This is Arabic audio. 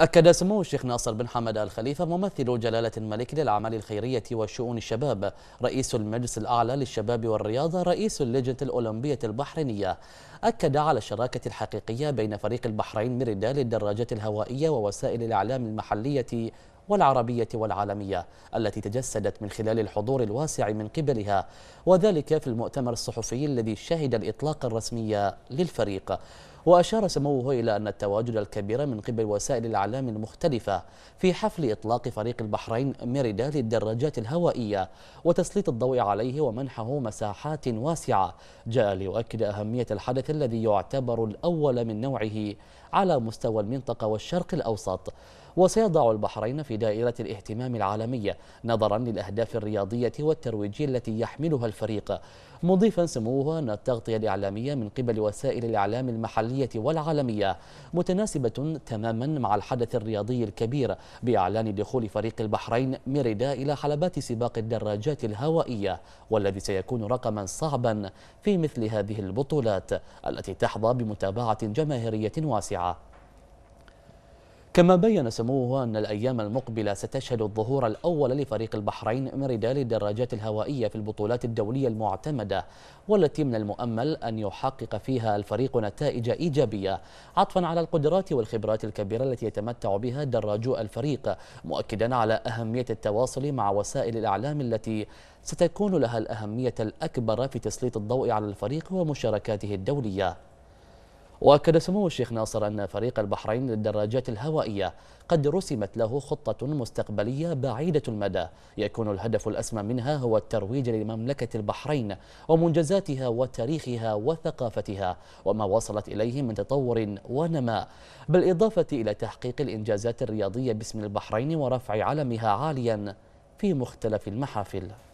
أكد سمو الشيخ ناصر بن حمد الخليفة ممثل جلالة الملك للأعمال الخيرية وشؤون الشباب رئيس المجلس الأعلى للشباب والرياضة رئيس اللجنة الأولمبية البحرينية أكد على الشراكة الحقيقية بين فريق البحرين من للدراجات الهوائية ووسائل الإعلام المحلية والعربية والعالمية التي تجسدت من خلال الحضور الواسع من قبلها وذلك في المؤتمر الصحفي الذي شهد الإطلاق الرسمي للفريق وأشار سموه إلى أن التواجد الكبير من قبل وسائل الإعلام المختلفة في حفل إطلاق فريق البحرين ميريدا للدراجات الهوائية وتسليط الضوء عليه ومنحه مساحات واسعة جاء ليؤكد أهمية الحدث الذي يعتبر الأول من نوعه على مستوى المنطقة والشرق الأوسط وسيضع البحرين في دائرة الاهتمام العالمية نظرا للأهداف الرياضية والترويجية التي يحملها الفريق مضيفا سموه أن التغطية الإعلامية من قبل وسائل الإعلام المحلية والعالمية متناسبة تماما مع الحدث الرياضي الكبير بإعلان دخول فريق البحرين ميريدا إلى حلبات سباق الدراجات الهوائية والذي سيكون رقما صعبا في مثل هذه البطولات التي تحظى بمتابعة جماهيرية واسعة كما بين سموه أن الأيام المقبلة ستشهد الظهور الأول لفريق البحرين من رجال الدراجات الهوائية في البطولات الدولية المعتمدة والتي من المؤمل أن يحقق فيها الفريق نتائج إيجابية عطفا على القدرات والخبرات الكبيرة التي يتمتع بها دراجو الفريق مؤكدا على أهمية التواصل مع وسائل الإعلام التي ستكون لها الأهمية الأكبر في تسليط الضوء على الفريق ومشاركاته الدولية واكد سمو الشيخ ناصر ان فريق البحرين للدراجات الهوائيه قد رسمت له خطه مستقبليه بعيده المدى يكون الهدف الاسمى منها هو الترويج لمملكه البحرين ومنجزاتها وتاريخها وثقافتها وما وصلت اليه من تطور ونماء بالاضافه الى تحقيق الانجازات الرياضيه باسم البحرين ورفع علمها عاليا في مختلف المحافل